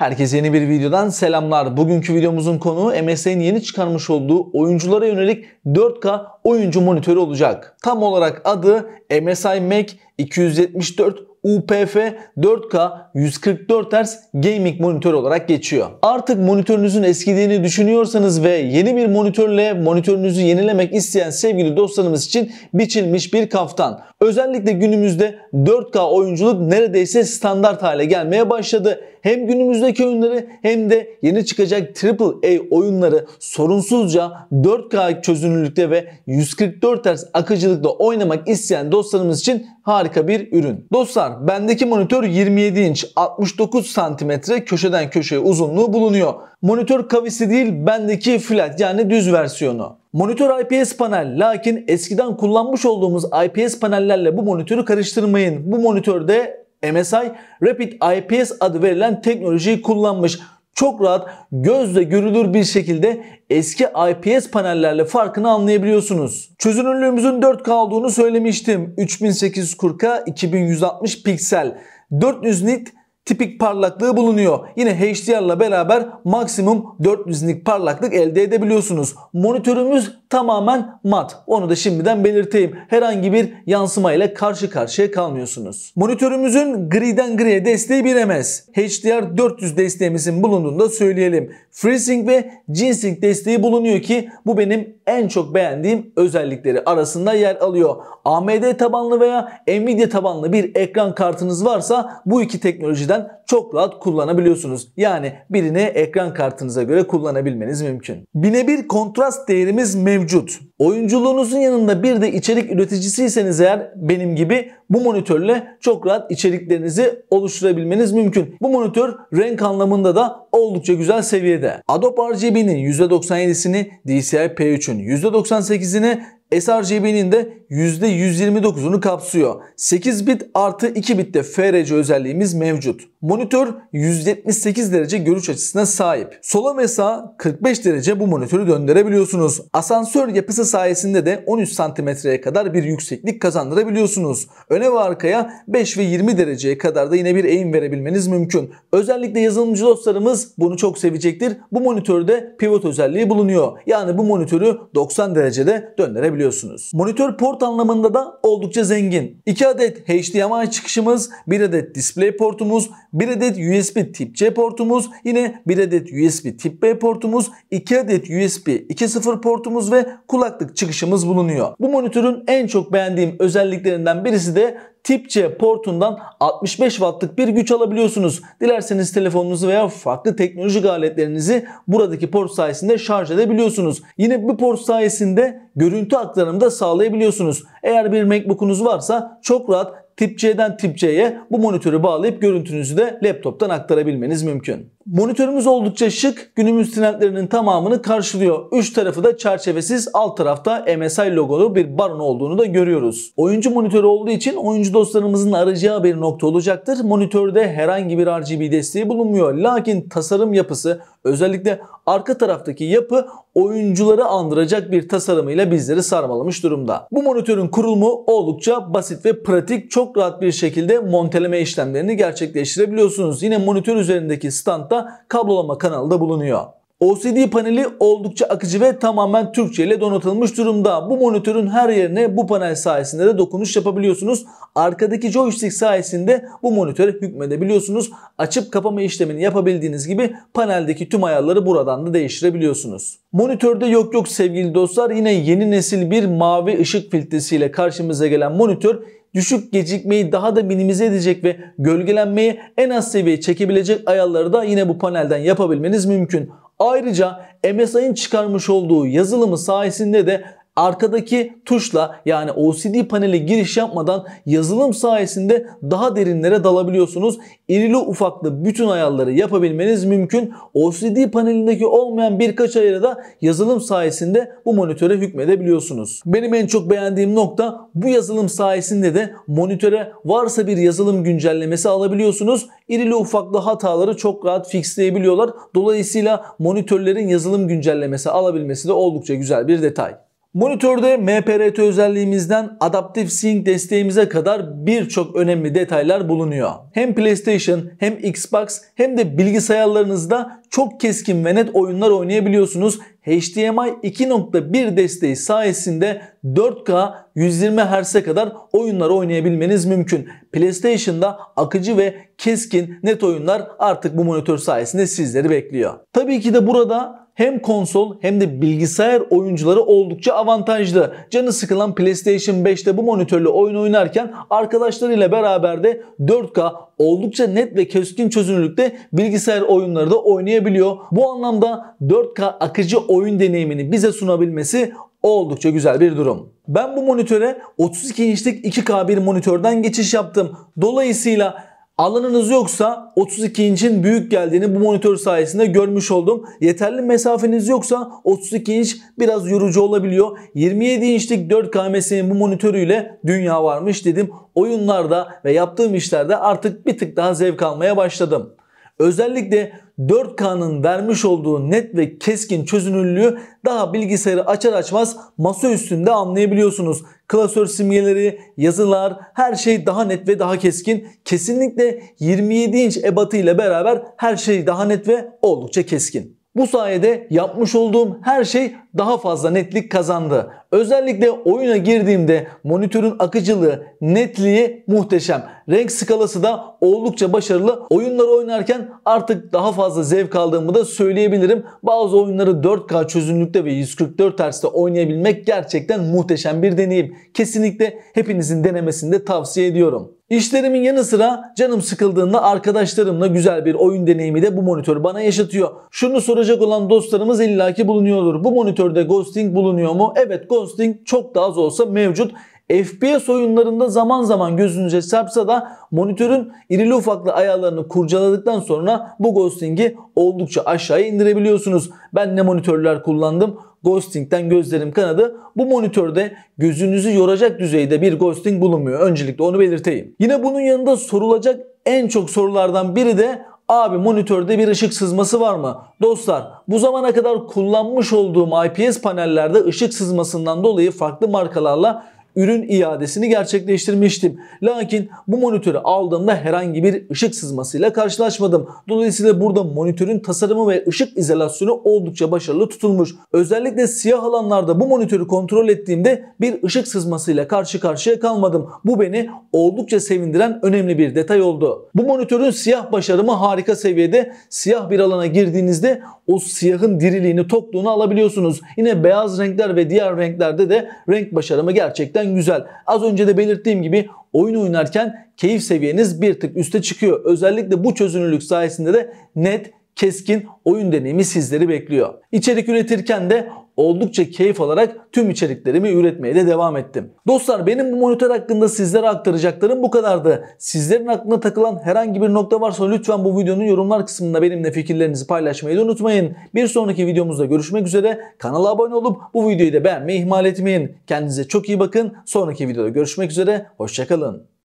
Herkese yeni bir videodan selamlar. Bugünkü videomuzun konuğu MSI'nin yeni çıkarmış olduğu oyunculara yönelik 4K oyuncu monitörü olacak. Tam olarak adı MSI Mac 274 UPF 4K 144 Hz gaming monitör olarak geçiyor. Artık monitörünüzün eskidiğini düşünüyorsanız ve yeni bir monitörle monitörünüzü yenilemek isteyen sevgili dostlarımız için biçilmiş bir kaftan. Özellikle günümüzde 4K oyunculuk neredeyse standart hale gelmeye başladı hem günümüzdeki oyunları hem de yeni çıkacak AAA oyunları sorunsuzca 4K çözünürlükte ve 144 Hz akıcılıkla oynamak isteyen dostlarımız için harika bir ürün. Dostlar bendeki monitör 27 inç 69 cm köşeden köşeye uzunluğu bulunuyor. Monitör kavisi değil bendeki flat yani düz versiyonu. Monitör IPS panel lakin eskiden kullanmış olduğumuz IPS panellerle bu monitörü karıştırmayın. Bu monitörde MSI Rapid IPS adı verilen teknolojiyi kullanmış. Çok rahat gözle görülür bir şekilde eski IPS panellerle farkını anlayabiliyorsunuz. Çözünürlüğümüzün 4K olduğunu söylemiştim. 3840'a 2160 piksel. 400 nit tipik parlaklığı bulunuyor. Yine HDR ile beraber maksimum 400 nit parlaklık elde edebiliyorsunuz. Monitörümüz tamamen mat. Onu da şimdiden belirteyim. Herhangi bir yansıma ile karşı karşıya kalmıyorsunuz. Monitörümüzün griden griye desteği biremez. HDR 400 desteğimizin bulunduğunu da söyleyelim. FreeSync ve G-Sync desteği bulunuyor ki bu benim en çok beğendiğim özellikleri arasında yer alıyor. AMD tabanlı veya Nvidia tabanlı bir ekran kartınız varsa bu iki teknolojiden çok rahat kullanabiliyorsunuz. Yani birini ekran kartınıza göre kullanabilmeniz mümkün. Bine bir kontrast değerimiz mevcut. Oyunculuğunuzun yanında bir de içerik üreticisiyseniz eğer benim gibi bu monitörle çok rahat içeriklerinizi oluşturabilmeniz mümkün. Bu monitör renk anlamında da oldukça güzel seviyede. Adobe RGB'nin %97'sini, DCI-P3'ün %98'ini sRGB'nin de %129'unu kapsıyor. 8 bit artı 2 bitte FRC özelliğimiz mevcut. Monitör 178 derece görüş açısına sahip. Sola ve sağa 45 derece bu monitörü döndürebiliyorsunuz. Asansör yapısı sayesinde de 13 santimetreye kadar bir yükseklik kazandırabiliyorsunuz. Öne ve arkaya 5 ve 20 dereceye kadar da yine bir eğim verebilmeniz mümkün. Özellikle yazılımcı dostlarımız bunu çok sevecektir. Bu monitörde pivot özelliği bulunuyor. Yani bu monitörü 90 derecede döndürebiliyorsunuz kullanabiliyorsunuz. Monitör port anlamında da oldukça zengin. 2 adet HDMI çıkışımız, 1 adet display portumuz, 1 adet USB tip C portumuz, yine 1 adet USB tip B portumuz, 2 adet USB 2.0 portumuz ve kulaklık çıkışımız bulunuyor. Bu monitörün en çok beğendiğim özelliklerinden birisi de tip C portundan 65 wattlık bir güç alabiliyorsunuz. Dilerseniz telefonunuzu veya farklı teknolojik aletlerinizi buradaki port sayesinde şarj edebiliyorsunuz. Yine bu port sayesinde görüntü aktarımı da sağlayabiliyorsunuz. Eğer bir MacBook'unuz varsa çok rahat tip C'den tip C'ye bu monitörü bağlayıp görüntünüzü de laptoptan aktarabilmeniz mümkün. Monitörümüz oldukça şık, günümüz trendlerinin tamamını karşılıyor. Üç tarafı da çerçevesiz, alt tarafta MSI logolu bir baron olduğunu da görüyoruz. Oyuncu monitörü olduğu için oyuncu dostlarımızın arayacağı bir nokta olacaktır. Monitörde herhangi bir RGB desteği bulunmuyor. Lakin tasarım yapısı, Özellikle arka taraftaki yapı oyuncuları andıracak bir tasarımıyla bizleri sarmalamış durumda. Bu monitörün kurulumu oldukça basit ve pratik. Çok rahat bir şekilde monteleme işlemlerini gerçekleştirebiliyorsunuz. Yine monitör üzerindeki standta kablolama kanalı da bulunuyor. OCD paneli oldukça akıcı ve tamamen Türkçe ile donatılmış durumda. Bu monitörün her yerine bu panel sayesinde de dokunuş yapabiliyorsunuz. Arkadaki joystick sayesinde bu monitöre hükmedebiliyorsunuz. Açıp kapama işlemini yapabildiğiniz gibi paneldeki tüm ayarları buradan da değiştirebiliyorsunuz. Monitörde yok yok sevgili dostlar yine yeni nesil bir mavi ışık filtresiyle karşımıza gelen monitör düşük gecikmeyi daha da minimize edecek ve gölgelenmeyi en az seviyeye çekebilecek ayarları da yine bu panelden yapabilmeniz mümkün. Ayrıca MSI'nin çıkarmış olduğu yazılımı sayesinde de arkadaki tuşla yani OCD paneli giriş yapmadan yazılım sayesinde daha derinlere dalabiliyorsunuz. İrili ufaklı bütün ayarları yapabilmeniz mümkün. OCD panelindeki olmayan birkaç ayarı da yazılım sayesinde bu monitöre hükmedebiliyorsunuz. Benim en çok beğendiğim nokta bu yazılım sayesinde de monitöre varsa bir yazılım güncellemesi alabiliyorsunuz. İrili ufaklı hataları çok rahat fixleyebiliyorlar. Dolayısıyla monitörlerin yazılım güncellemesi alabilmesi de oldukça güzel bir detay. Monitörde MPRT özelliğimizden adaptif Sync desteğimize kadar birçok önemli detaylar bulunuyor. Hem PlayStation hem Xbox hem de bilgisayarlarınızda çok keskin ve net oyunlar oynayabiliyorsunuz. HDMI 2.1 desteği sayesinde 4K 120 Hz'e kadar oyunlar oynayabilmeniz mümkün. PlayStation'da akıcı ve keskin net oyunlar artık bu monitör sayesinde sizleri bekliyor. Tabii ki de burada hem konsol hem de bilgisayar oyuncuları oldukça avantajlı. Canı sıkılan PlayStation 5'te bu monitörle oyun oynarken arkadaşlarıyla beraber de 4K oldukça net ve keskin çözünürlükte bilgisayar oyunları da oynayabiliyor. Bu anlamda 4K akıcı oyun deneyimini bize sunabilmesi oldukça güzel bir durum. Ben bu monitöre 32 inçlik 2K bir monitörden geçiş yaptım. Dolayısıyla Alanınız yoksa 32 inçin büyük geldiğini bu monitör sayesinde görmüş oldum. Yeterli mesafeniz yoksa 32 inç biraz yorucu olabiliyor. 27 inçlik 4K MSI'nin bu monitörüyle dünya varmış dedim. Oyunlarda ve yaptığım işlerde artık bir tık daha zevk almaya başladım. Özellikle 4K'nın vermiş olduğu net ve keskin çözünürlüğü daha bilgisayarı açar açmaz masa üstünde anlayabiliyorsunuz. Klasör simgeleri, yazılar her şey daha net ve daha keskin. Kesinlikle 27 inç ebatı ile beraber her şey daha net ve oldukça keskin. Bu sayede yapmış olduğum her şey daha fazla netlik kazandı. Özellikle oyuna girdiğimde monitörün akıcılığı, netliği muhteşem. Renk skalası da oldukça başarılı. Oyunları oynarken artık daha fazla zevk aldığımı da söyleyebilirim. Bazı oyunları 4K çözünürlükte ve 144 Hz'de oynayabilmek gerçekten muhteşem bir deneyim. Kesinlikle hepinizin denemesini de tavsiye ediyorum. İşlerimin yanı sıra canım sıkıldığında arkadaşlarımla güzel bir oyun deneyimi de bu monitör bana yaşatıyor. Şunu soracak olan dostlarımız illaki bulunuyordur. Bu monitörde ghosting bulunuyor mu? Evet ghosting çok da az olsa mevcut. FPS oyunlarında zaman zaman gözünüze çarpsa da monitörün irili ufaklı ayarlarını kurcaladıktan sonra bu ghosting'i oldukça aşağıya indirebiliyorsunuz. Ben ne monitörler kullandım ghosting'den gözlerim kanadı. Bu monitörde gözünüzü yoracak düzeyde bir ghosting bulunmuyor. Öncelikle onu belirteyim. Yine bunun yanında sorulacak en çok sorulardan biri de Abi monitörde bir ışık sızması var mı? Dostlar bu zamana kadar kullanmış olduğum IPS panellerde ışık sızmasından dolayı farklı markalarla ürün iadesini gerçekleştirmiştim. Lakin bu monitörü aldığımda herhangi bir ışık sızmasıyla karşılaşmadım. Dolayısıyla burada monitörün tasarımı ve ışık izolasyonu oldukça başarılı tutulmuş. Özellikle siyah alanlarda bu monitörü kontrol ettiğimde bir ışık sızmasıyla karşı karşıya kalmadım. Bu beni oldukça sevindiren önemli bir detay oldu. Bu monitörün siyah başarımı harika seviyede. Siyah bir alana girdiğinizde o siyahın diriliğini, tokluğunu alabiliyorsunuz. Yine beyaz renkler ve diğer renklerde de renk başarımı gerçekten güzel. Az önce de belirttiğim gibi oyun oynarken keyif seviyeniz bir tık üste çıkıyor. Özellikle bu çözünürlük sayesinde de net keskin oyun deneyimi sizleri bekliyor. İçerik üretirken de oldukça keyif alarak tüm içeriklerimi üretmeye de devam ettim. Dostlar benim bu monitör hakkında sizlere aktaracaklarım bu kadardı. Sizlerin aklına takılan herhangi bir nokta varsa lütfen bu videonun yorumlar kısmında benimle fikirlerinizi paylaşmayı da unutmayın. Bir sonraki videomuzda görüşmek üzere. Kanala abone olup bu videoyu da beğenmeyi ihmal etmeyin. Kendinize çok iyi bakın. Sonraki videoda görüşmek üzere. Hoşçakalın.